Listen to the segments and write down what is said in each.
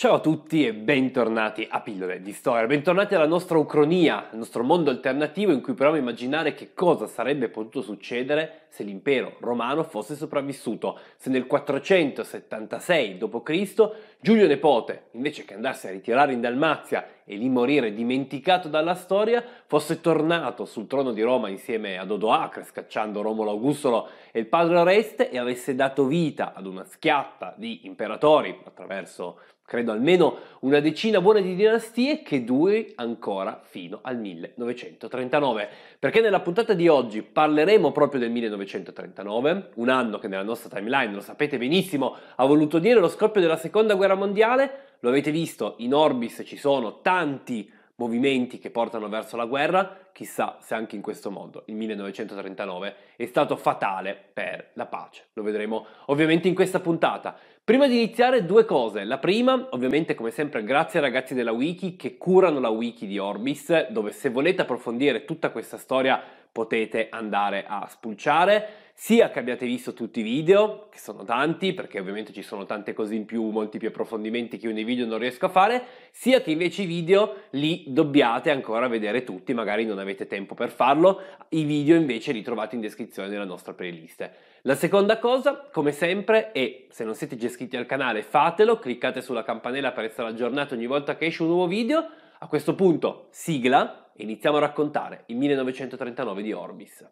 Ciao a tutti e bentornati a Pillole di Storia, bentornati alla nostra ucronia, al nostro mondo alternativo in cui proviamo a immaginare che cosa sarebbe potuto succedere se l'impero romano fosse sopravvissuto, se nel 476 d.C. Giulio Nepote, invece che andarsi a ritirare in Dalmazia e lì morire dimenticato dalla storia, fosse tornato sul trono di Roma insieme a Dodoacre, scacciando Romolo Augustolo e il padre Oreste, e avesse dato vita ad una schiatta di imperatori attraverso credo almeno una decina buona di dinastie che duri ancora fino al 1939, perché nella puntata di oggi parleremo proprio del 1939, un anno che nella nostra timeline, lo sapete benissimo, ha voluto dire lo scoppio della Seconda Guerra Mondiale, lo avete visto, in Orbis ci sono tanti movimenti che portano verso la guerra, chissà se anche in questo modo il 1939 è stato fatale per la pace. Lo vedremo ovviamente in questa puntata. Prima di iniziare due cose. La prima, ovviamente come sempre grazie ai ragazzi della wiki che curano la wiki di Orbis, dove se volete approfondire tutta questa storia potete andare a spulciare sia che abbiate visto tutti i video, che sono tanti, perché ovviamente ci sono tante cose in più, molti più approfondimenti che io nei video non riesco a fare, sia che invece i video li dobbiate ancora vedere tutti, magari non avete tempo per farlo, i video invece li trovate in descrizione della nostra playlist. La seconda cosa, come sempre, è se non siete già iscritti al canale fatelo, cliccate sulla campanella per essere aggiornati ogni volta che esce un nuovo video. A questo punto sigla e iniziamo a raccontare il 1939 di Orbis.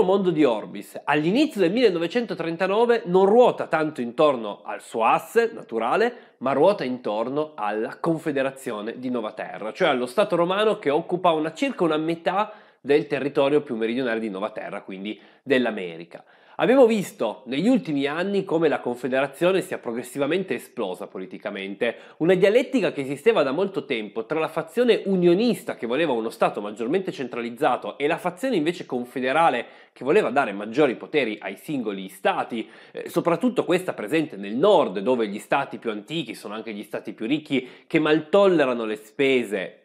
vero mondo di Orbis all'inizio del 1939 non ruota tanto intorno al suo asse naturale, ma ruota intorno alla Confederazione di Nova Terra, cioè allo Stato romano che occupa una, circa una metà del territorio più meridionale di Nova Terra, quindi dell'America. Abbiamo visto negli ultimi anni come la Confederazione sia progressivamente esplosa politicamente, una dialettica che esisteva da molto tempo tra la fazione unionista che voleva uno Stato maggiormente centralizzato e la fazione invece confederale che voleva dare maggiori poteri ai singoli Stati, eh, soprattutto questa presente nel nord dove gli Stati più antichi sono anche gli Stati più ricchi che maltollerano le spese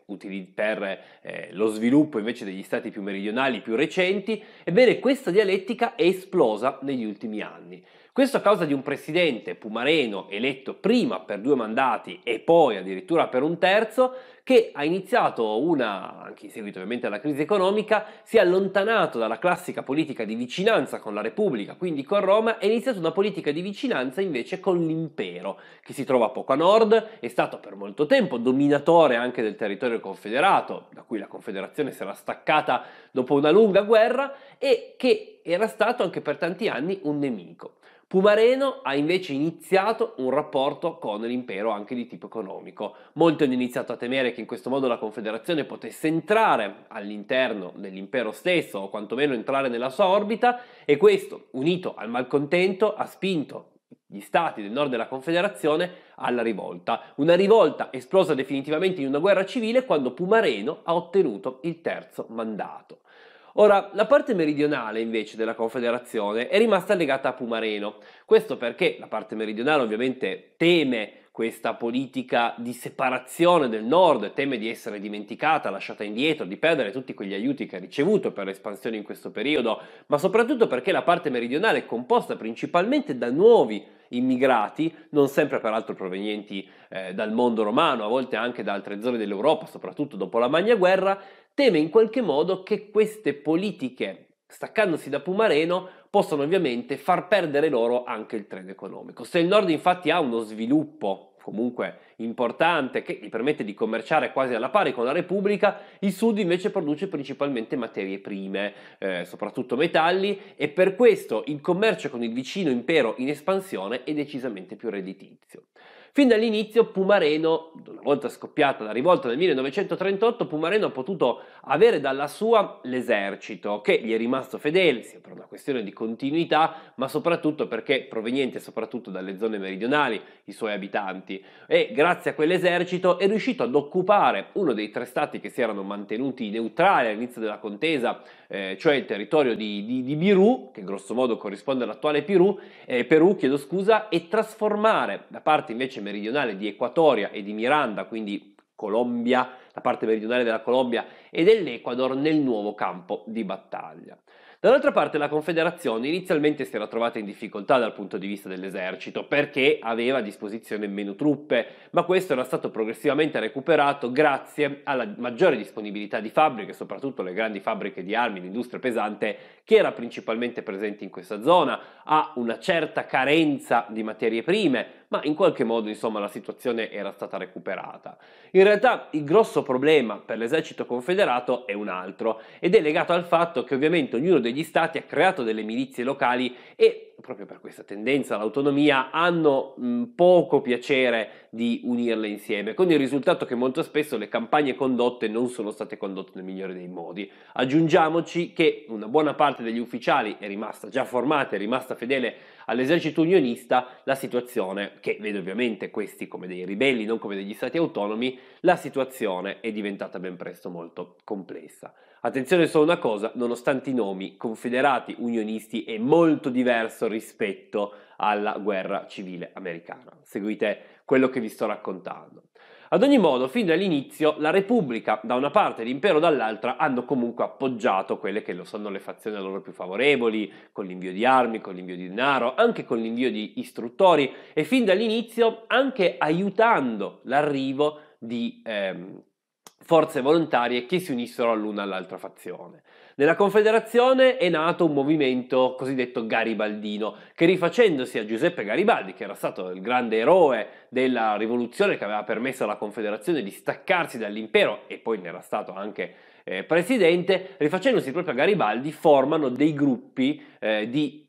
per eh, lo sviluppo invece degli stati più meridionali, più recenti, ebbene questa dialettica è esplosa negli ultimi anni. Questo a causa di un presidente Pumareno eletto prima per due mandati e poi addirittura per un terzo, che ha iniziato una, anche in seguito ovviamente alla crisi economica, si è allontanato dalla classica politica di vicinanza con la Repubblica, quindi con Roma, e ha iniziato una politica di vicinanza invece con l'impero, che si trova poco a nord, è stato per molto tempo dominatore anche del territorio confederato, da cui la confederazione si era staccata dopo una lunga guerra, e che era stato anche per tanti anni un nemico. Pumareno ha invece iniziato un rapporto con l'impero anche di tipo economico. Molti hanno iniziato a temere che in questo modo la Confederazione potesse entrare all'interno dell'impero stesso o quantomeno entrare nella sua orbita e questo, unito al malcontento, ha spinto gli stati del nord della Confederazione alla rivolta. Una rivolta esplosa definitivamente in una guerra civile quando Pumareno ha ottenuto il terzo mandato. Ora, la parte meridionale invece della Confederazione è rimasta legata a Pumareno. Questo perché la parte meridionale ovviamente teme questa politica di separazione del nord, teme di essere dimenticata, lasciata indietro, di perdere tutti quegli aiuti che ha ricevuto per l'espansione in questo periodo, ma soprattutto perché la parte meridionale è composta principalmente da nuovi immigrati, non sempre peraltro provenienti eh, dal mondo romano, a volte anche da altre zone dell'Europa, soprattutto dopo la Magna Guerra, teme in qualche modo che queste politiche, staccandosi da Pumareno, possono ovviamente far perdere loro anche il treno economico. Se il nord infatti ha uno sviluppo comunque importante che gli permette di commerciare quasi alla pari con la Repubblica, il sud invece produce principalmente materie prime, eh, soprattutto metalli e per questo il commercio con il vicino impero in espansione è decisamente più redditizio. Fin dall'inizio Pumareno, una volta scoppiata la rivolta nel 1938, Pumareno ha potuto avere dalla sua l'esercito, che gli è rimasto fedele, sia per una questione di continuità, ma soprattutto perché proveniente soprattutto dalle zone meridionali i suoi abitanti. E grazie a quell'esercito è riuscito ad occupare uno dei tre stati che si erano mantenuti neutrali all'inizio della contesa, eh, cioè il territorio di, di, di Birù, che grossomodo corrisponde all'attuale Pirù, eh, Perù, chiedo scusa, e trasformare da parte invece meridionale di Equatoria e di Miranda, quindi Colombia, la parte meridionale della Colombia e dell'Ecuador nel nuovo campo di battaglia. Dall'altra parte la Confederazione inizialmente si era trovata in difficoltà dal punto di vista dell'esercito perché aveva a disposizione meno truppe, ma questo era stato progressivamente recuperato grazie alla maggiore disponibilità di fabbriche, soprattutto le grandi fabbriche di armi, l'industria pesante che era principalmente presente in questa zona, ha una certa carenza di materie prime, ma in qualche modo insomma la situazione era stata recuperata. In realtà il grosso problema per l'esercito confederato è un altro ed è legato al fatto che ovviamente ognuno degli degli stati, ha creato delle milizie locali e proprio per questa tendenza all'autonomia hanno mh, poco piacere di unirle insieme, con il risultato che molto spesso le campagne condotte non sono state condotte nel migliore dei modi. Aggiungiamoci che una buona parte degli ufficiali è rimasta già formata, è rimasta fedele all'esercito unionista la situazione, che vede ovviamente questi come dei ribelli, non come degli stati autonomi, la situazione è diventata ben presto molto complessa. Attenzione solo una cosa, nonostante i nomi, confederati unionisti è molto diverso rispetto alla guerra civile americana. Seguite quello che vi sto raccontando. Ad ogni modo, fin dall'inizio, la Repubblica da una parte e l'impero dall'altra hanno comunque appoggiato quelle che lo sono le fazioni a loro più favorevoli, con l'invio di armi, con l'invio di denaro, anche con l'invio di istruttori e fin dall'inizio anche aiutando l'arrivo di ehm, forze volontarie che si unissero all'una all'altra fazione. Nella Confederazione è nato un movimento cosiddetto garibaldino, che rifacendosi a Giuseppe Garibaldi, che era stato il grande eroe della rivoluzione che aveva permesso alla Confederazione di staccarsi dall'impero e poi ne era stato anche eh, presidente, rifacendosi proprio a Garibaldi formano dei gruppi eh, di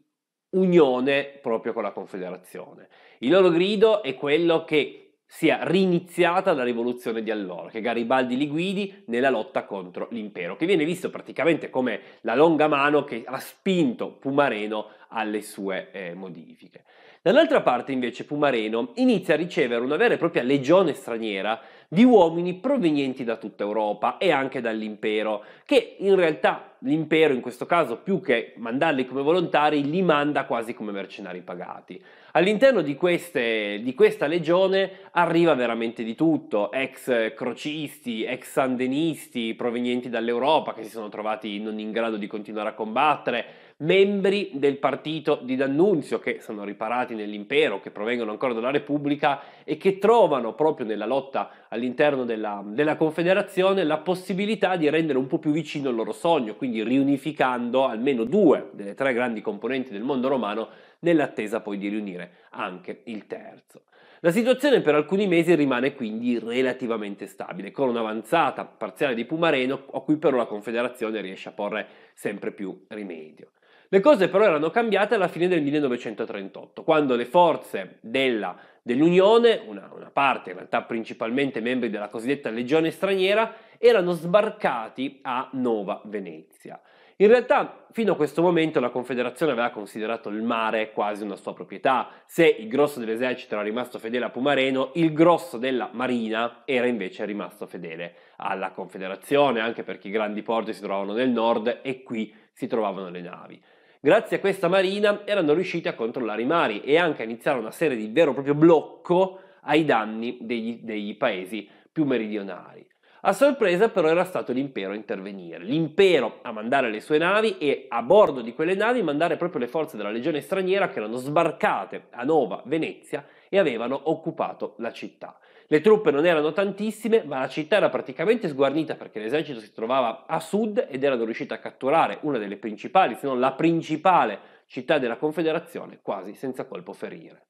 unione proprio con la Confederazione. Il loro grido è quello che sia riniziata la rivoluzione di allora, che Garibaldi li guidi nella lotta contro l'impero, che viene visto praticamente come la longa mano che ha spinto Pumareno alle sue eh, modifiche. Dall'altra parte invece Pumareno inizia a ricevere una vera e propria legione straniera di uomini provenienti da tutta Europa e anche dall'impero, che in realtà l'impero in questo caso più che mandarli come volontari li manda quasi come mercenari pagati. All'interno di, queste, di questa legione arriva veramente di tutto, ex crocisti, ex sandenisti provenienti dall'Europa che si sono trovati non in grado di continuare a combattere, membri del partito di D'Annunzio che sono riparati nell'impero, che provengono ancora dalla Repubblica e che trovano proprio nella lotta all'interno della, della Confederazione la possibilità di rendere un po' più vicino il loro sogno, quindi riunificando almeno due delle tre grandi componenti del mondo romano nell'attesa poi di riunire anche il terzo. La situazione per alcuni mesi rimane quindi relativamente stabile, con un'avanzata parziale di Pumareno a cui però la Confederazione riesce a porre sempre più rimedio. Le cose però erano cambiate alla fine del 1938, quando le forze della, dell'Unione, una, una parte in realtà principalmente membri della cosiddetta Legione straniera, erano sbarcati a Nova Venezia. In realtà, fino a questo momento la Confederazione aveva considerato il mare quasi una sua proprietà. Se il grosso dell'esercito era rimasto fedele a Pumareno, il grosso della Marina era invece rimasto fedele alla Confederazione, anche perché i grandi porti si trovavano nel nord e qui si trovavano le navi. Grazie a questa marina erano riusciti a controllare i mari e anche a iniziare una serie di vero e proprio blocco ai danni degli, degli paesi più meridionali. A sorpresa però era stato l'impero a intervenire, l'impero a mandare le sue navi e a bordo di quelle navi mandare proprio le forze della legione straniera che erano sbarcate a Nova Venezia e avevano occupato la città. Le truppe non erano tantissime, ma la città era praticamente sguarnita perché l'esercito si trovava a sud ed erano riusciti a catturare una delle principali, se non la principale città della Confederazione, quasi senza colpo ferire.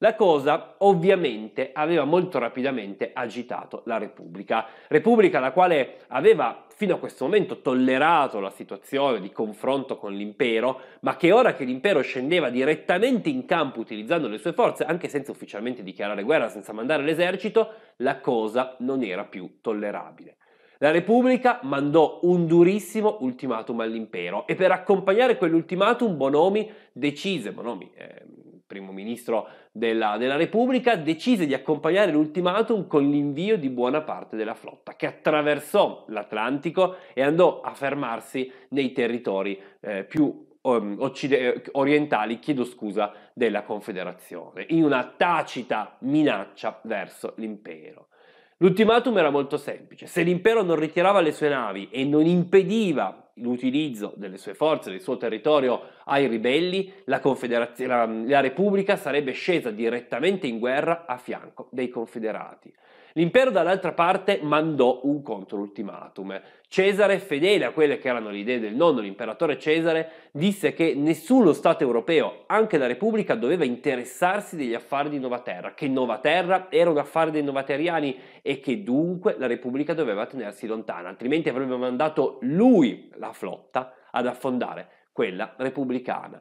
La cosa ovviamente aveva molto rapidamente agitato la Repubblica, Repubblica la quale aveva fino a questo momento tollerato la situazione di confronto con l'impero, ma che ora che l'impero scendeva direttamente in campo utilizzando le sue forze, anche senza ufficialmente dichiarare guerra, senza mandare l'esercito, la cosa non era più tollerabile. La Repubblica mandò un durissimo ultimatum all'impero e per accompagnare quell'ultimatum Bonomi decise, Bonomi eh, primo ministro della, della Repubblica, decise di accompagnare l'ultimatum con l'invio di buona parte della flotta, che attraversò l'Atlantico e andò a fermarsi nei territori eh, più ehm, Occide- orientali, chiedo scusa, della Confederazione, in una tacita minaccia verso l'impero. L'ultimatum era molto semplice, se l'impero non ritirava le sue navi e non impediva l'utilizzo delle sue forze, del suo territorio ai ribelli, la, la, la Repubblica sarebbe scesa direttamente in guerra a fianco dei confederati. L'impero dall'altra parte mandò un controultimatum. Cesare, fedele a quelle che erano le idee del nonno, l'imperatore Cesare, disse che nessuno Stato europeo, anche la Repubblica, doveva interessarsi degli affari di Novaterra, che Novaterra era un affare dei novateriani e che dunque la Repubblica doveva tenersi lontana, altrimenti avrebbe mandato lui la flotta ad affondare quella repubblicana.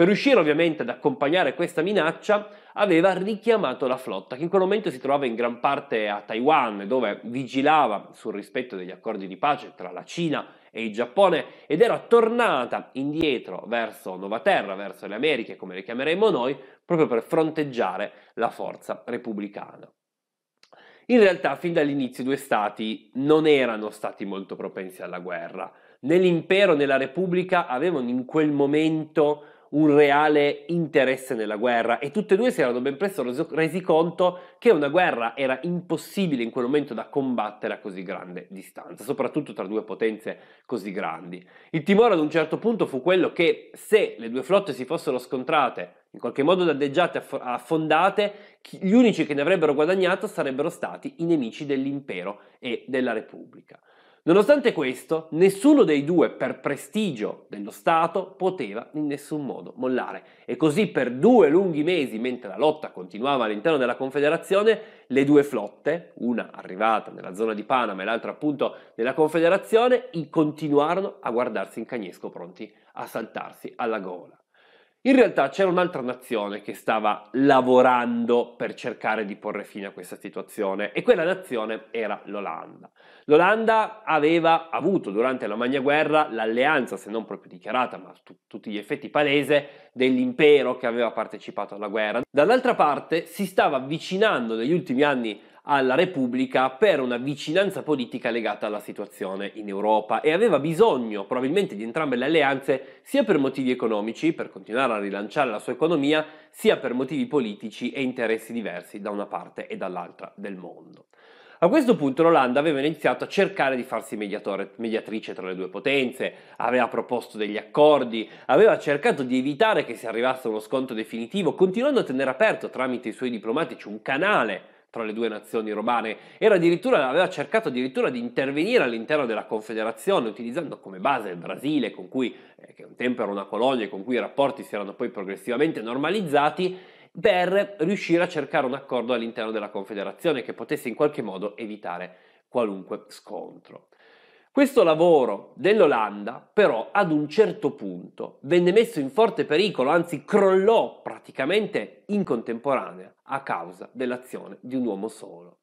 Per riuscire ovviamente ad accompagnare questa minaccia aveva richiamato la flotta che in quel momento si trovava in gran parte a Taiwan dove vigilava sul rispetto degli accordi di pace tra la Cina e il Giappone ed era tornata indietro verso Terra, verso le Americhe come le chiameremo noi, proprio per fronteggiare la forza repubblicana. In realtà fin dall'inizio i due stati non erano stati molto propensi alla guerra. Né l'impero né la repubblica avevano in quel momento un reale interesse nella guerra e tutte e due si erano ben presto resi conto che una guerra era impossibile in quel momento da combattere a così grande distanza, soprattutto tra due potenze così grandi. Il timore ad un certo punto fu quello che se le due flotte si fossero scontrate in qualche modo danneggiate, affondate, gli unici che ne avrebbero guadagnato sarebbero stati i nemici dell'impero e della Repubblica. Nonostante questo, nessuno dei due, per prestigio dello Stato, poteva in nessun modo mollare. E così per due lunghi mesi, mentre la lotta continuava all'interno della Confederazione, le due flotte, una arrivata nella zona di Panama e l'altra appunto nella Confederazione, continuarono a guardarsi in cagnesco pronti a saltarsi alla gola. In realtà c'era un'altra nazione che stava lavorando per cercare di porre fine a questa situazione e quella nazione era l'Olanda. L'Olanda aveva avuto durante la Magna Guerra l'alleanza, se non proprio dichiarata, ma t- tutti gli effetti palese, dell'impero che aveva partecipato alla guerra. Dall'altra parte si stava avvicinando negli ultimi anni alla Repubblica per una vicinanza politica legata alla situazione in Europa e aveva bisogno probabilmente di entrambe le alleanze sia per motivi economici, per continuare a rilanciare la sua economia, sia per motivi politici e interessi diversi da una parte e dall'altra del mondo. A questo punto l'Olanda aveva iniziato a cercare di farsi mediatrice tra le due potenze, aveva proposto degli accordi, aveva cercato di evitare che si arrivasse a uno scontro definitivo, continuando a tenere aperto tramite i suoi diplomatici un canale tra le due nazioni romane, aveva cercato addirittura di intervenire all'interno della Confederazione utilizzando come base il Brasile, con cui, eh, che un tempo era una colonia e con cui i rapporti si erano poi progressivamente normalizzati, per riuscire a cercare un accordo all'interno della Confederazione che potesse in qualche modo evitare qualunque scontro. Questo lavoro dell'Olanda però ad un certo punto venne messo in forte pericolo, anzi crollò praticamente in contemporanea a causa dell'azione di un uomo solo.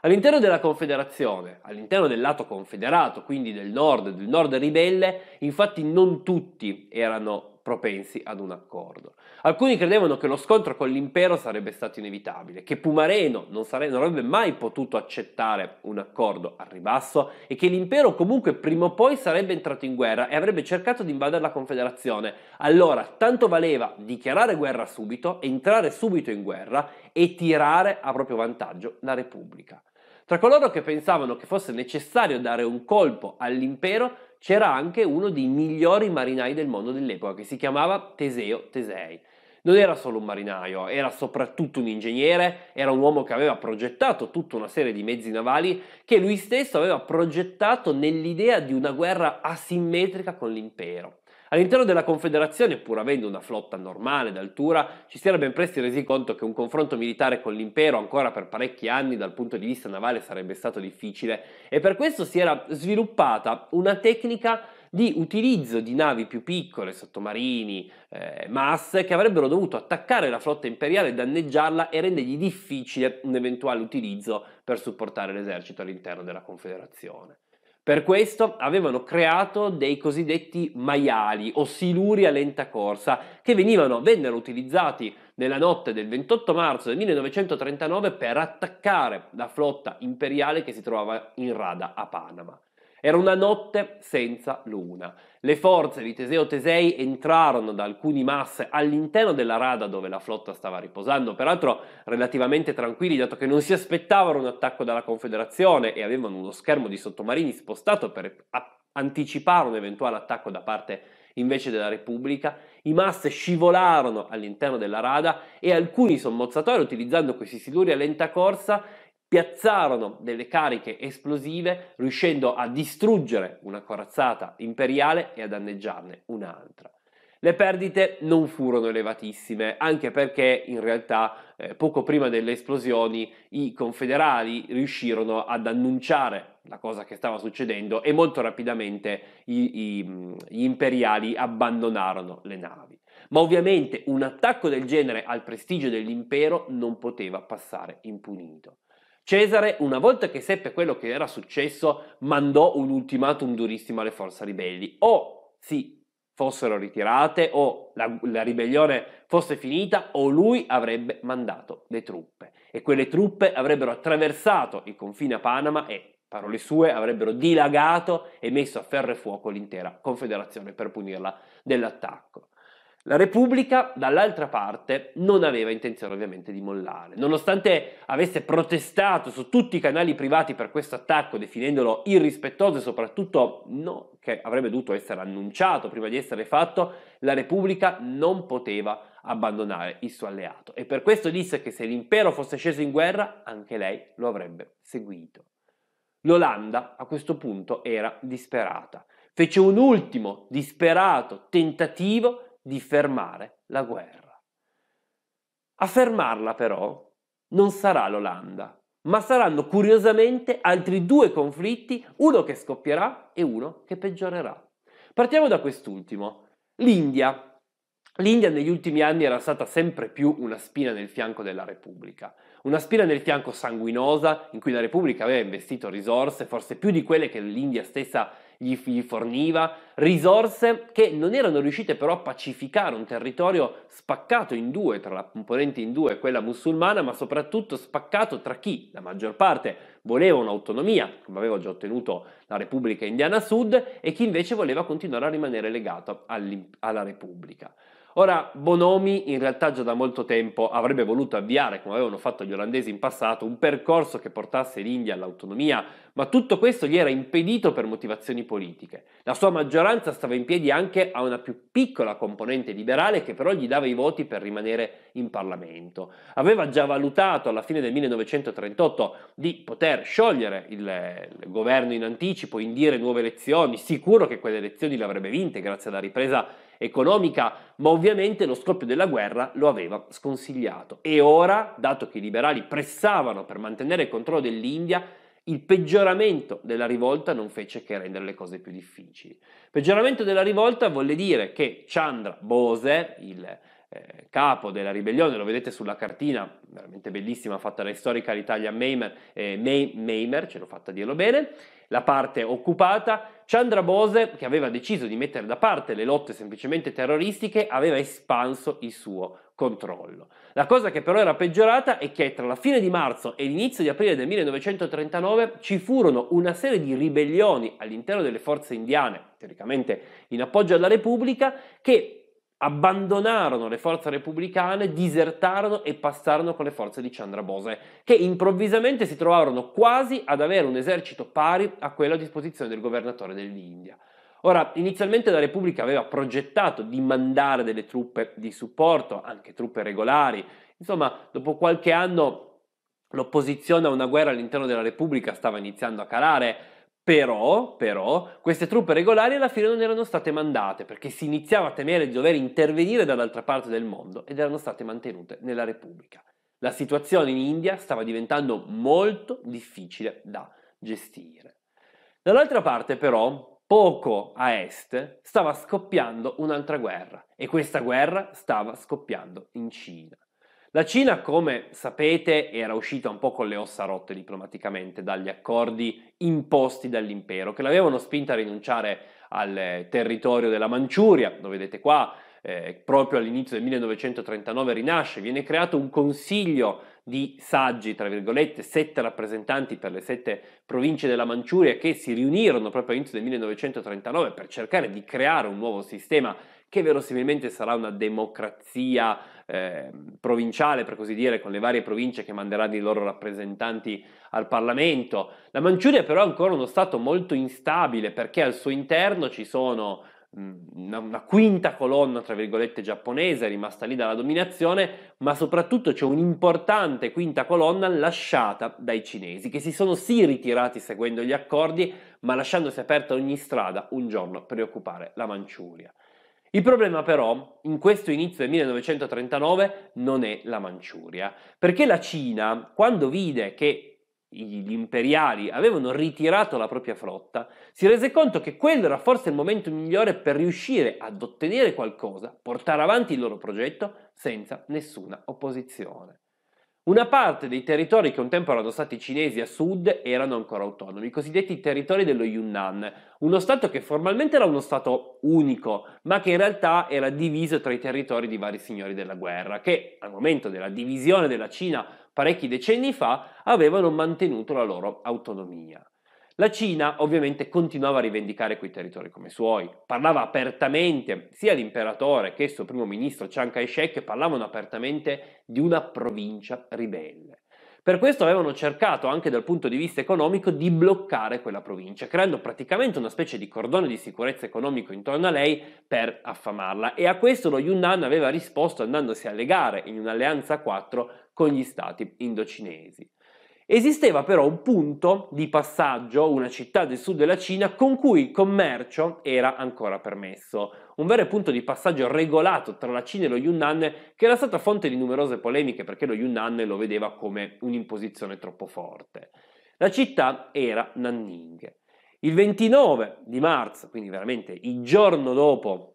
All'interno della Confederazione, all'interno del lato confederato, quindi del nord, del nord ribelle, infatti non tutti erano propensi ad un accordo. Alcuni credevano che lo scontro con l'impero sarebbe stato inevitabile, che Pumareno non, sare- non avrebbe mai potuto accettare un accordo a ribasso e che l'impero comunque prima o poi sarebbe entrato in guerra e avrebbe cercato di invadere la Confederazione. Allora, tanto valeva dichiarare guerra subito, entrare subito in guerra e tirare a proprio vantaggio la Repubblica. Tra coloro che pensavano che fosse necessario dare un colpo all'impero c'era anche uno dei migliori marinai del mondo dell'epoca che si chiamava Teseo Tesei. Non era solo un marinaio, era soprattutto un ingegnere, era un uomo che aveva progettato tutta una serie di mezzi navali che lui stesso aveva progettato nell'idea di una guerra asimmetrica con l'impero. All'interno della Confederazione, pur avendo una flotta normale d'altura, ci si era ben presto resi conto che un confronto militare con l'impero ancora per parecchi anni dal punto di vista navale sarebbe stato difficile e per questo si era sviluppata una tecnica di utilizzo di navi più piccole, sottomarini, eh, masse, che avrebbero dovuto attaccare la flotta imperiale, danneggiarla e rendergli difficile un eventuale utilizzo per supportare l'esercito all'interno della Confederazione. Per questo avevano creato dei cosiddetti maiali o siluri a lenta corsa che venivano, vennero utilizzati nella notte del 28 marzo del 1939 per attaccare la flotta imperiale che si trovava in rada a Panama. Era una notte senza luna. Le forze di Teseo Tesei entrarono da alcuni mass all'interno della rada dove la flotta stava riposando, peraltro relativamente tranquilli dato che non si aspettavano un attacco dalla Confederazione e avevano uno schermo di sottomarini spostato per anticipare un eventuale attacco da parte invece della Repubblica, i masse scivolarono all'interno della rada e alcuni sommozzatori, utilizzando questi siluri a lenta corsa, piazzarono delle cariche esplosive riuscendo a distruggere una corazzata imperiale e a danneggiarne un'altra. Le perdite non furono elevatissime, anche perché in realtà eh, poco prima delle esplosioni i confederali riuscirono ad annunciare la cosa che stava succedendo e molto rapidamente i, i, gli imperiali abbandonarono le navi. Ma ovviamente un attacco del genere al prestigio dell'impero non poteva passare impunito. Cesare, una volta che seppe quello che era successo, mandò un ultimatum durissimo alle forze ribelli. O si fossero ritirate, o la, la ribellione fosse finita, o lui avrebbe mandato le truppe. E quelle truppe avrebbero attraversato il confine a Panama e parole sue, avrebbero dilagato e messo a ferro e fuoco l'intera confederazione per punirla dell'attacco. La Repubblica, dall'altra parte, non aveva intenzione ovviamente di mollare. Nonostante avesse protestato su tutti i canali privati per questo attacco, definendolo irrispettoso e soprattutto no, che avrebbe dovuto essere annunciato prima di essere fatto, la Repubblica non poteva abbandonare il suo alleato. E per questo disse che se l'impero fosse sceso in guerra, anche lei lo avrebbe seguito. L'Olanda a questo punto era disperata. Fece un ultimo disperato tentativo di di fermare la guerra. A fermarla però non sarà l'Olanda, ma saranno curiosamente altri due conflitti, uno che scoppierà e uno che peggiorerà. Partiamo da quest'ultimo, l'India. L'India negli ultimi anni era stata sempre più una spina nel fianco della Repubblica. Una spina nel fianco sanguinosa in cui la Repubblica aveva investito risorse, forse più di quelle che l'India stessa gli, gli forniva, risorse che non erano riuscite però a pacificare un territorio spaccato in due tra la componente indù e quella musulmana, ma soprattutto spaccato tra chi, la maggior parte, voleva un'autonomia, come aveva già ottenuto la Repubblica Indiana Sud, e chi invece voleva continuare a rimanere legato alla Repubblica. Ora, Bonomi in realtà già da molto tempo avrebbe voluto avviare, come avevano fatto gli olandesi in passato, un percorso che portasse l'India all'autonomia, ma tutto questo gli era impedito per motivazioni politiche. La sua maggioranza stava in piedi anche a una più piccola componente liberale che però gli dava i voti per rimanere in Parlamento. Aveva già valutato alla fine del 1938 di poter sciogliere il, il governo in anticipo, indire nuove elezioni, sicuro che quelle elezioni le avrebbe vinte grazie alla ripresa economica, ma ovviamente lo scoppio della guerra lo aveva sconsigliato. E ora, dato che i liberali pressavano per mantenere il controllo dell'India, il peggioramento della rivolta non fece che rendere le cose più difficili. Peggioramento della rivolta volle dire che Chandra Bose, il eh, capo della ribellione, lo vedete sulla cartina, veramente bellissima, fatta da storica Italian Meimer, eh, May, Maimer ce l'ho fatta dirlo bene, la parte occupata, Chandra Bose, che aveva deciso di mettere da parte le lotte semplicemente terroristiche, aveva espanso il suo controllo. La cosa che però era peggiorata è che tra la fine di marzo e l'inizio di aprile del 1939 ci furono una serie di ribellioni all'interno delle forze indiane, teoricamente in appoggio alla Repubblica, che abbandonarono le forze repubblicane, disertarono e passarono con le forze di Chandra Bose, che improvvisamente si trovarono quasi ad avere un esercito pari a quello a disposizione del governatore dell'India. Ora, inizialmente la Repubblica aveva progettato di mandare delle truppe di supporto, anche truppe regolari. Insomma, dopo qualche anno l'opposizione a una guerra all'interno della Repubblica stava iniziando a calare, però, però, queste truppe regolari alla fine non erano state mandate perché si iniziava a temere di dover intervenire dall'altra parte del mondo ed erano state mantenute nella Repubblica. La situazione in India stava diventando molto difficile da gestire. Dall'altra parte, però, poco a est stava scoppiando un'altra guerra e questa guerra stava scoppiando in Cina. La Cina, come sapete, era uscita un po' con le ossa rotte diplomaticamente dagli accordi imposti dall'impero, che l'avevano spinta a rinunciare al territorio della Manciuria, lo vedete qua, eh, proprio all'inizio del 1939 rinasce, viene creato un consiglio di saggi, tra virgolette, sette rappresentanti per le sette province della Manciuria che si riunirono proprio all'inizio del 1939 per cercare di creare un nuovo sistema che verosimilmente sarà una democrazia eh, provinciale, per così dire, con le varie province che manderanno i loro rappresentanti al Parlamento. La Manciuria però è ancora uno Stato molto instabile perché al suo interno ci sono una, una, quinta colonna, tra virgolette, giapponese, rimasta lì dalla dominazione, ma soprattutto c'è un'importante quinta colonna lasciata dai cinesi, che si sono sì ritirati seguendo gli accordi, ma lasciandosi aperta ogni strada un giorno per occupare la Manciuria. Il problema però, in questo inizio del 1939, non è la Manciuria, perché la Cina, quando vide che gli imperiali avevano ritirato la propria flotta, si rese conto che quello era forse il momento migliore per riuscire ad ottenere qualcosa, portare avanti il loro progetto senza nessuna opposizione. Una parte dei territori che un tempo erano stati cinesi a sud erano ancora autonomi, i cosiddetti territori dello Yunnan, uno stato che formalmente era uno stato unico, ma che in realtà era diviso tra i territori di vari signori della guerra, che al momento della divisione della Cina parecchi decenni fa avevano mantenuto la loro autonomia. La Cina ovviamente continuava a rivendicare quei territori come suoi, parlava apertamente, sia l'imperatore che il suo primo ministro Chiang Kai-shek parlavano apertamente di una provincia ribelle. Per questo avevano cercato anche dal punto di vista economico di bloccare quella provincia, creando praticamente una specie di cordone di sicurezza economico intorno a lei per affamarla e a questo lo Yunnan aveva risposto andandosi a legare in un'alleanza 4 con gli stati indocinesi. Esisteva però un punto di passaggio, una città del sud della Cina, con cui il commercio era ancora permesso. Un vero punto di passaggio regolato tra la Cina e lo Yunnan che era stata fonte di numerose polemiche perché lo Yunnan lo vedeva come un'imposizione troppo forte. La città era Nanning. Il 29 di marzo, quindi veramente il giorno dopo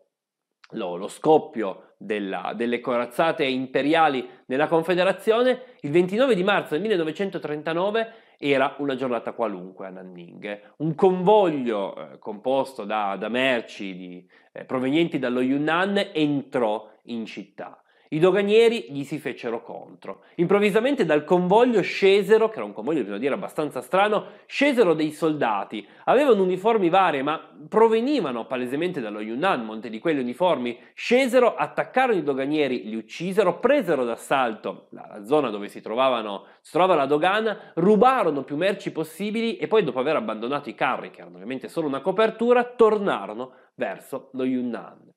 lo, lo scoppio della, delle corazzate imperiali nella Confederazione, il 29 di marzo del 1939 era una giornata qualunque a Nanning. Un convoglio eh, composto da, da merci di, eh, provenienti dallo Yunnan entrò in città. I doganieri gli si fecero contro. Improvvisamente dal convoglio scesero, che era un convoglio bisogna dire abbastanza strano, scesero dei soldati. Avevano uniformi varie, ma provenivano palesemente dallo Yunnan, molte di quelle uniformi. Scesero, attaccarono i doganieri, li uccisero, presero d'assalto la zona dove si, trovavano, si trovava la dogana, rubarono più merci possibili e poi dopo aver abbandonato i carri, che erano ovviamente solo una copertura, tornarono verso lo Yunnan.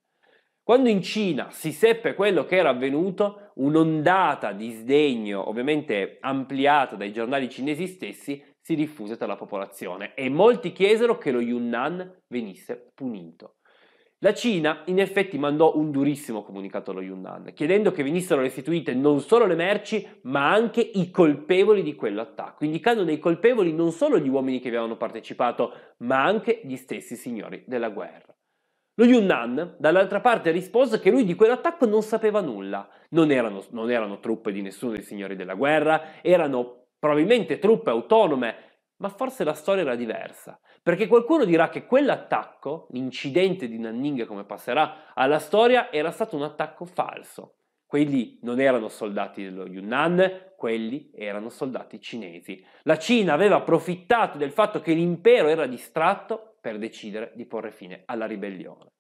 Quando in Cina si seppe quello che era avvenuto, un'ondata di sdegno, ovviamente ampliata dai giornali cinesi stessi, si diffuse tra la popolazione e molti chiesero che lo Yunnan venisse punito. La Cina in effetti mandò un durissimo comunicato allo Yunnan, chiedendo che venissero restituite non solo le merci, ma anche i colpevoli di quell'attacco, indicando nei colpevoli non solo gli uomini che vi avevano partecipato, ma anche gli stessi signori della guerra. Lo Yunnan dall'altra parte rispose che lui di quell'attacco non sapeva nulla. Non erano, non erano truppe di nessuno dei signori della guerra, erano probabilmente truppe autonome, ma forse la storia era diversa. Perché qualcuno dirà che quell'attacco, l'incidente di Nanning come passerà alla storia, era stato un attacco falso. Quelli non erano soldati dello Yunnan, quelli erano soldati cinesi. La Cina aveva approfittato del fatto che l'impero era distratto per decidere di porre fine alla ribellione.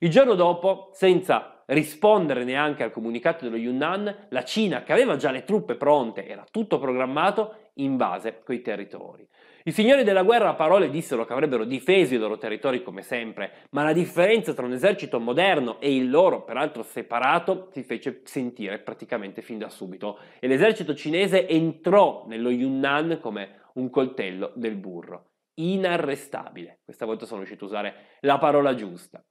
Il giorno dopo, senza rispondere neanche al comunicato dello Yunnan, la Cina, che aveva già le truppe pronte, era tutto programmato, invase quei territori. I signori della guerra a parole dissero che avrebbero difeso i loro territori come sempre, ma la differenza tra un esercito moderno e il loro, peraltro separato, si fece sentire praticamente fin da subito e l'esercito cinese entrò nello Yunnan come un coltello del burro inarrestabile. Questa volta sono riuscito a usare la parola giusta.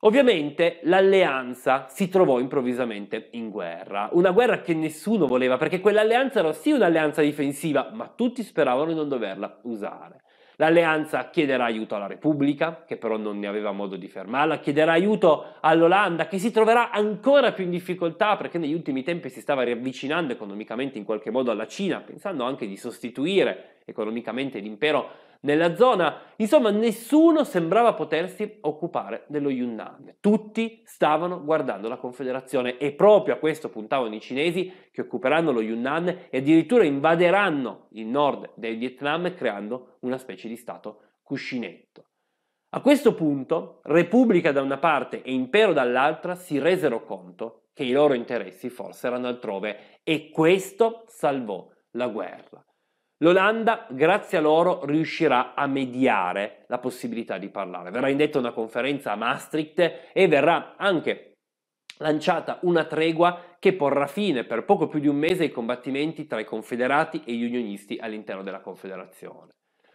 Ovviamente l'alleanza si trovò improvvisamente in guerra, una guerra che nessuno voleva perché quell'alleanza era sì un'alleanza difensiva, ma tutti speravano di non doverla usare. L'alleanza chiederà aiuto alla Repubblica, che però non ne aveva modo di fermarla, chiederà aiuto all'Olanda, che si troverà ancora più in difficoltà perché negli ultimi tempi si stava riavvicinando economicamente in qualche modo alla Cina, pensando anche di sostituire economicamente l'impero nella zona. Insomma, nessuno sembrava potersi occupare dello Yunnan. Tutti stavano guardando la Confederazione e proprio a questo puntavano i cinesi che occuperanno lo Yunnan e addirittura invaderanno il nord del Vietnam creando una specie di stato cuscinetto. A questo punto, Repubblica da una parte e Impero dall'altra si resero conto che i loro interessi forse erano altrove e questo salvò la guerra. L'Olanda, grazie a loro, riuscirà a mediare la possibilità di parlare. Verrà indetta una conferenza a Maastricht e verrà anche lanciata una tregua che porrà fine per poco più di un mese ai combattimenti tra i confederati e gli unionisti all'interno della confederazione.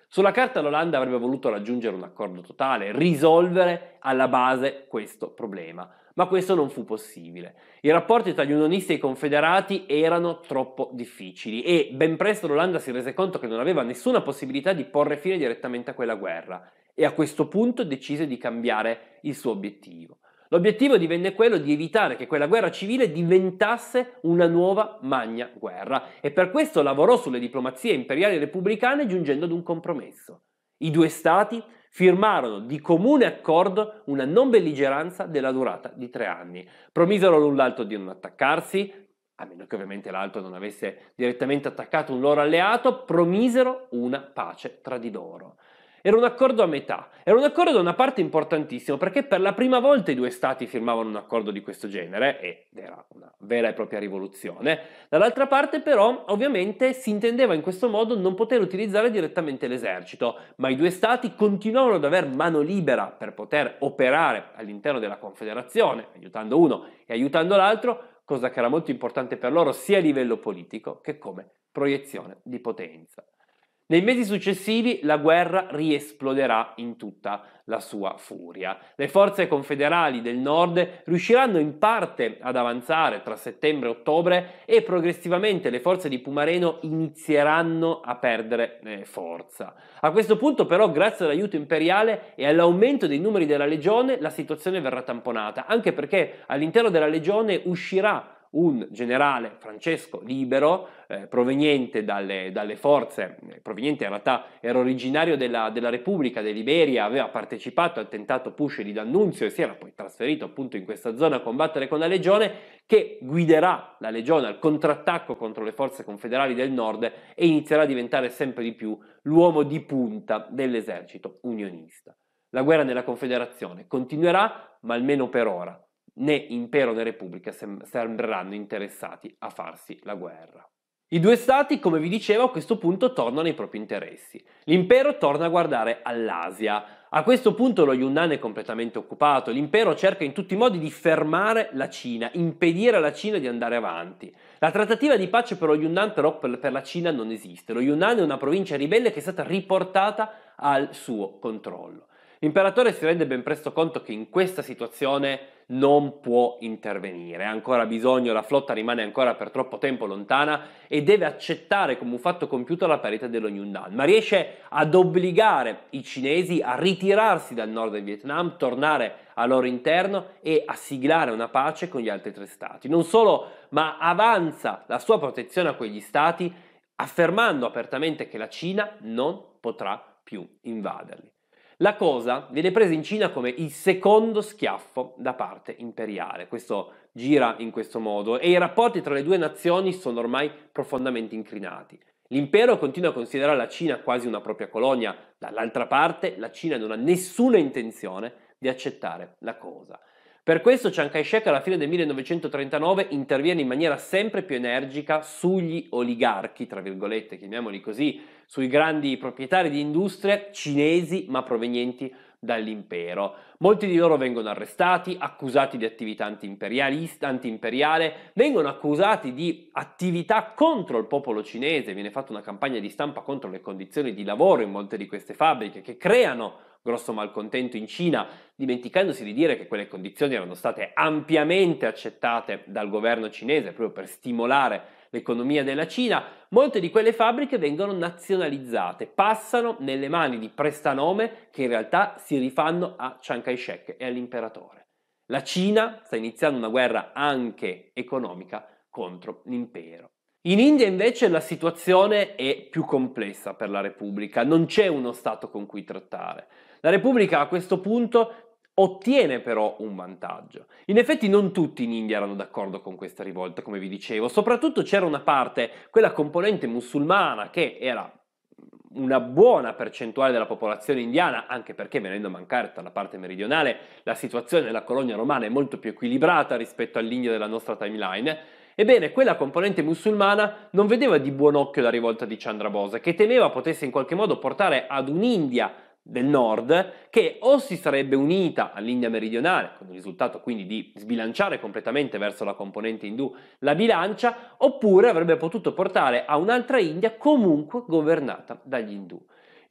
Sulla carta l'Olanda avrebbe voluto raggiungere un accordo totale, risolvere alla base questo problema, ma questo non fu possibile. I rapporti tra gli unionisti e i confederati erano troppo difficili e ben presto l'Olanda si rese conto che non aveva nessuna possibilità di porre fine direttamente a quella guerra e a questo punto decise di cambiare il suo obiettivo. L'obiettivo divenne quello di evitare che quella guerra civile diventasse una nuova magna guerra e per questo lavorò sulle diplomazie imperiali repubblicane giungendo ad un compromesso. I due stati firmarono di comune accordo una non belligeranza della durata di tre anni. Promisero l'un l'altro di non attaccarsi, a meno che ovviamente l'altro non avesse direttamente attaccato un loro alleato, promisero una pace tra di loro. Era un accordo a metà, era un accordo da una parte importantissimo perché per la prima volta i due stati firmavano un accordo di questo genere ed era una vera e propria rivoluzione, dall'altra parte però ovviamente si intendeva in questo modo non poter utilizzare direttamente l'esercito, ma i due stati continuavano ad avere mano libera per poter operare all'interno della Confederazione, aiutando uno e aiutando l'altro, cosa che era molto importante per loro sia a livello politico che come proiezione di potenza. Nei mesi successivi la guerra riesploderà in tutta la sua furia. Le forze confederali del nord riusciranno in parte ad avanzare tra settembre e ottobre e progressivamente le forze di Pumareno inizieranno a perdere eh, forza. A questo punto però grazie all'aiuto imperiale e all'aumento dei numeri della legione la situazione verrà tamponata, anche perché all'interno della legione uscirà un generale Francesco Libero, eh, proveniente dalle, dalle forze, eh, proveniente in realtà era originario della, della, Repubblica dell'Iberia, aveva partecipato al tentato Pusce di D'Annunzio e si era poi trasferito appunto in questa zona a combattere con la Legione, che guiderà la Legione al contrattacco contro le forze confederali del nord e inizierà a diventare sempre di più l'uomo di punta dell'esercito unionista. La guerra nella Confederazione continuerà, ma almeno per ora né impero né repubblica sem- sembreranno interessati a farsi la guerra. I due stati, come vi dicevo, a questo punto tornano ai propri interessi. L'impero torna a guardare all'Asia. A questo punto lo Yunnan è completamente occupato, l'impero cerca in tutti i modi di fermare la Cina, impedire alla Cina di andare avanti. La trattativa di pace per lo Yunnan però per la Cina non esiste, lo Yunnan è una provincia ribelle che è stata riportata al suo controllo. L'imperatore si rende ben presto conto che in questa situazione non può intervenire, ha ancora bisogno, la flotta rimane ancora per troppo tempo lontana e deve accettare come un fatto compiuto la parità dello Yunnan, ma riesce ad obbligare i cinesi a ritirarsi dal nord del Vietnam, tornare al loro interno e a siglare una pace con gli altri tre stati. Non solo, ma avanza la sua protezione a quegli stati affermando apertamente che la Cina non potrà più invaderli. La cosa viene presa in Cina come il secondo schiaffo da parte imperiale. Questo gira in questo modo e i rapporti tra le due nazioni sono ormai profondamente incrinati. L'impero continua a considerare la Cina quasi una propria colonia, dall'altra parte la Cina non ha nessuna intenzione di accettare la cosa. Per questo Chiang Kai-shek alla fine del 1939 interviene in maniera sempre più energica sugli oligarchi, tra virgolette, chiamiamoli così, sui grandi proprietari di industrie cinesi ma provenienti dall'impero. Molti di loro vengono arrestati, accusati di attività anti-imperiale, vengono accusati di attività contro il popolo cinese, viene fatta una campagna di stampa contro le condizioni di lavoro in molte di queste fabbriche che creano grosso malcontento in Cina, dimenticandosi di dire che quelle condizioni erano state ampiamente accettate dal governo cinese proprio per stimolare l'economia della Cina, molte di quelle fabbriche vengono nazionalizzate, passano nelle mani di prestanome che in realtà si rifanno a Chiang Kai-shek e all'imperatore. La Cina sta iniziando una guerra anche economica contro l'impero. In India invece la situazione è più complessa per la Repubblica, non c'è uno Stato con cui trattare. La Repubblica a questo punto ottiene però un vantaggio. In effetti non tutti in India erano d'accordo con questa rivolta, come vi dicevo, soprattutto c'era una parte, quella componente musulmana, che era una buona percentuale della popolazione indiana, anche perché venendo a mancare dalla parte meridionale, la situazione nella colonia romana è molto più equilibrata rispetto all'India della nostra timeline. Ebbene, quella componente musulmana non vedeva di buon occhio la rivolta di Chandra Bose, che temeva potesse in qualche modo portare ad un'India del nord che o si sarebbe unita all'India meridionale, con il risultato quindi di sbilanciare completamente verso la componente indù la bilancia, oppure avrebbe potuto portare a un'altra India comunque governata dagli indù.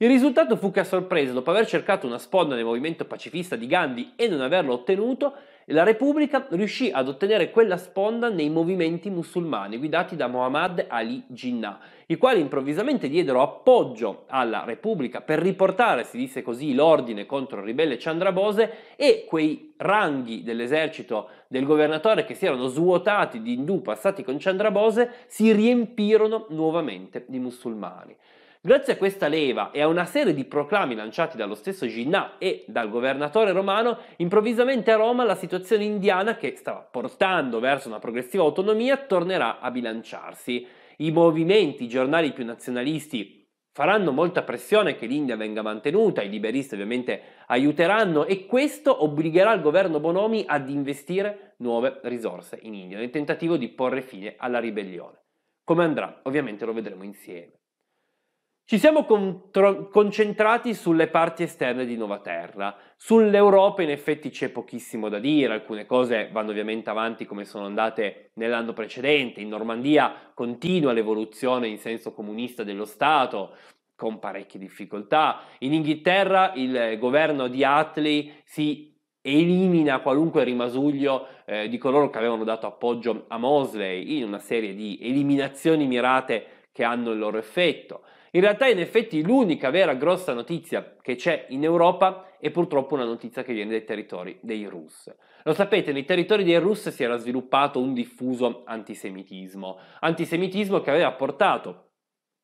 Il risultato fu che a sorpresa, dopo aver cercato una sponda nel movimento pacifista di Gandhi e non averlo ottenuto, la Repubblica riuscì ad ottenere quella sponda nei movimenti musulmani guidati da Muhammad Ali Jinnah, i quali improvvisamente diedero appoggio alla Repubblica per riportare, si disse così, l'ordine contro il ribelle Chandrabose e quei ranghi dell'esercito del governatore che si erano svuotati di hindu passati con Chandrabose si riempirono nuovamente di musulmani. Grazie a questa leva e a una serie di proclami lanciati dallo stesso Ginnà e dal governatore romano, improvvisamente a Roma la situazione indiana che stava portando verso una progressiva autonomia tornerà a bilanciarsi. I movimenti, i giornali più nazionalisti faranno molta pressione che l'India venga mantenuta, i liberisti ovviamente aiuteranno e questo obbligherà il governo Bonomi ad investire nuove risorse in India nel tentativo di porre fine alla ribellione. Come andrà? Ovviamente lo vedremo insieme. Ci siamo contro- concentrati sulle parti esterne di Terra. Sull'Europa in effetti c'è pochissimo da dire, alcune cose vanno ovviamente avanti come sono andate nell'anno precedente. In Normandia continua l'evoluzione in senso comunista dello Stato, con parecchie difficoltà. In Inghilterra il governo di Attlee si elimina qualunque rimasuglio eh, di coloro che avevano dato appoggio a Mosley in una serie di eliminazioni mirate che hanno il loro effetto. In realtà in effetti l'unica vera grossa notizia che c'è in Europa è purtroppo una notizia che viene dai territori dei Rus. Lo sapete, nei territori dei Rus si era sviluppato un diffuso antisemitismo, antisemitismo che aveva portato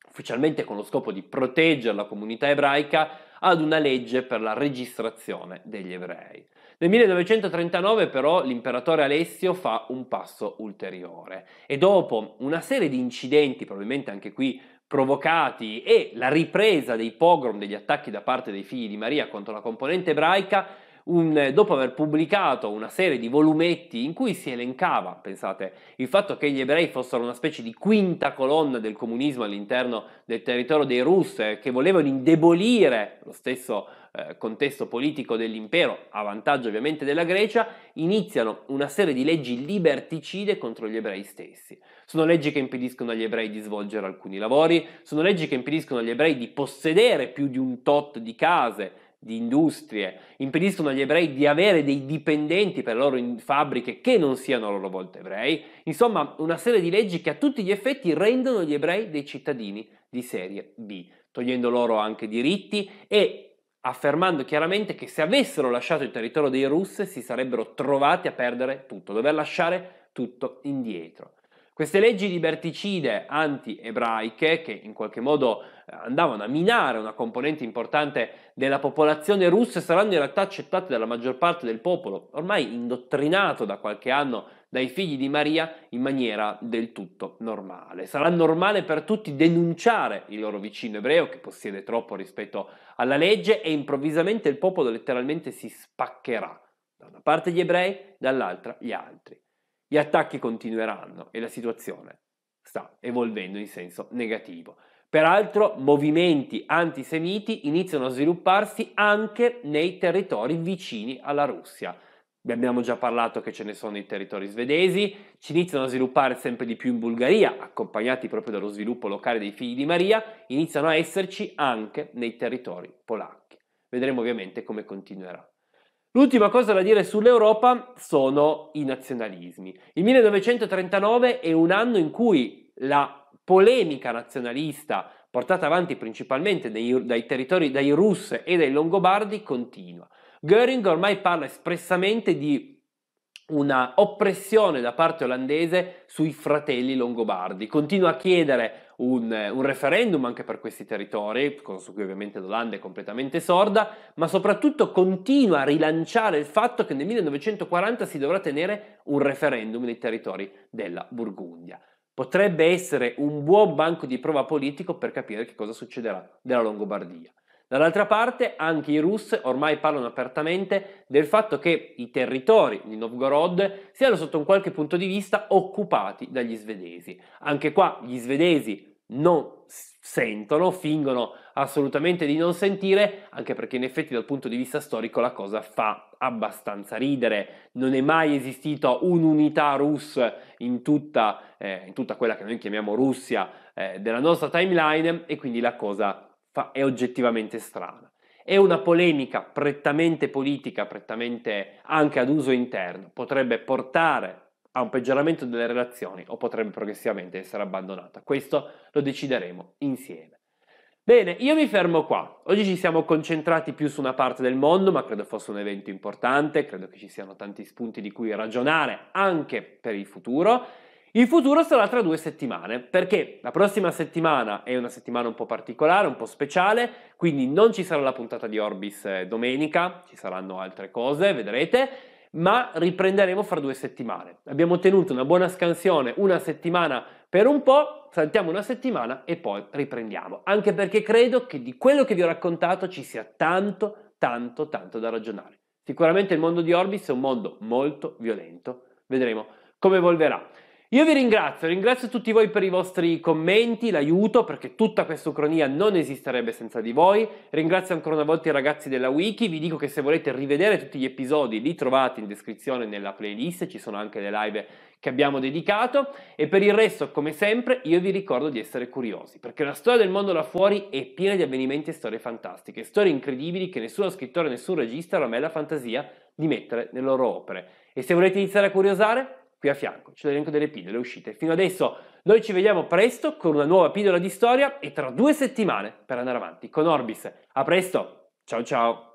ufficialmente con lo scopo di proteggere la comunità ebraica, ad una legge per la registrazione degli ebrei. Nel 1939 però l'imperatore Alessio fa un passo ulteriore e dopo una serie di incidenti, probabilmente anche qui provocati, e la ripresa dei pogrom, degli attacchi da parte dei figli di Maria contro la componente ebraica, un, dopo aver pubblicato una serie di volumetti in cui si elencava, pensate, il fatto che gli ebrei fossero una specie di quinta colonna del comunismo all'interno del territorio dei russi, eh, che volevano indebolire lo stesso eh, contesto politico dell'impero, a vantaggio ovviamente della Grecia, iniziano una serie di leggi liberticide contro gli ebrei stessi. Sono leggi che impediscono agli ebrei di svolgere alcuni lavori, sono leggi che impediscono agli ebrei di possedere più di un tot di case, di industrie, impediscono agli ebrei di avere dei dipendenti per le loro fabbriche che non siano a loro volta ebrei, insomma una serie di leggi che a tutti gli effetti rendono gli ebrei dei cittadini di serie B, togliendo loro anche diritti e affermando chiaramente che se avessero lasciato il territorio dei russi si sarebbero trovati a perdere tutto, dover lasciare tutto indietro. Queste leggi liberticide anti-ebraiche, che in qualche modo eh, andavano a minare una componente importante della popolazione russa, saranno in realtà accettate dalla maggior parte del popolo, ormai indottrinato da qualche anno dai figli di Maria in maniera del tutto normale. Sarà normale per tutti denunciare il loro vicino ebreo che possiede troppo rispetto alla legge e improvvisamente il popolo letteralmente si spaccherà, da una parte gli ebrei, dall'altra gli altri. Gli attacchi continueranno e la situazione sta evolvendo in senso negativo. Peraltro movimenti antisemiti iniziano a svilupparsi anche nei territori vicini alla Russia vi abbiamo già parlato che ce ne sono i territori svedesi, ci iniziano a sviluppare sempre di più in Bulgaria, accompagnati proprio dallo sviluppo locale dei figli di Maria, iniziano a esserci anche nei territori polacchi. Vedremo ovviamente come continuerà. L'ultima cosa da dire sull'Europa sono i nazionalismi. Il 1939 è un anno in cui la polemica nazionalista portata avanti principalmente dai, dai territori, dai russe e dai longobardi continua. Göring ormai parla espressamente di una oppressione da parte olandese sui fratelli longobardi. Continua a chiedere un, un, referendum anche per questi territori, cosa su cui ovviamente l'Olanda è completamente sorda, ma soprattutto continua a rilanciare il fatto che nel 1940 si dovrà tenere un referendum nei territori della Burgundia. Potrebbe essere un buon banco di prova politico per capire che cosa succederà della Longobardia. Dall'altra parte anche i Rus ormai parlano apertamente del fatto che i territori di Novgorod siano sotto un qualche punto di vista occupati dagli svedesi. Anche qua gli svedesi non sentono, fingono assolutamente di non sentire, anche perché in effetti dal punto di vista storico la cosa fa abbastanza ridere. Non è mai esistita un'unità russa in tutta, eh, in tutta, quella che noi chiamiamo Russia eh, della nostra timeline e quindi la cosa è oggettivamente strana. È una polemica prettamente politica, prettamente anche ad uso interno, potrebbe portare a un peggioramento delle relazioni o potrebbe progressivamente essere abbandonata. Questo lo decideremo insieme. Bene, io mi fermo qua. Oggi ci siamo concentrati più su una parte del mondo, ma credo fosse un evento importante, credo che ci siano tanti spunti di cui ragionare anche per il futuro il futuro sarà tra due settimane, perché la prossima settimana è una settimana un po' particolare, un po' speciale, quindi non ci sarà la puntata di Orbis eh, domenica, ci saranno altre cose, vedrete, ma riprenderemo fra due settimane. Abbiamo tenuto una buona scansione una settimana per un po', saltiamo una settimana e poi riprendiamo, anche perché credo che di quello che vi ho raccontato ci sia tanto, tanto, tanto da ragionare. Sicuramente il mondo di Orbis è un mondo molto violento, vedremo come evolverà. Io vi ringrazio, ringrazio tutti voi per i vostri commenti, l'aiuto, perché tutta questa ucronia non esisterebbe senza di voi. Ringrazio ancora una volta i ragazzi della wiki, vi dico che se volete rivedere tutti gli episodi li trovate in descrizione nella playlist, ci sono anche le live che abbiamo dedicato e per il resto, come sempre, io vi ricordo di essere curiosi, perché la storia del mondo là fuori è piena di avvenimenti e storie fantastiche, storie incredibili che nessuno scrittore, nessun regista ha mai la fantasia di mettere nelle loro opere. E se volete iniziare a curiosare, qui a fianco, c'è l'elenco delle pillole uscite. Fino adesso noi ci vediamo presto con una nuova pillola di storia e tra due settimane per andare avanti con Orbis. A presto, ciao ciao!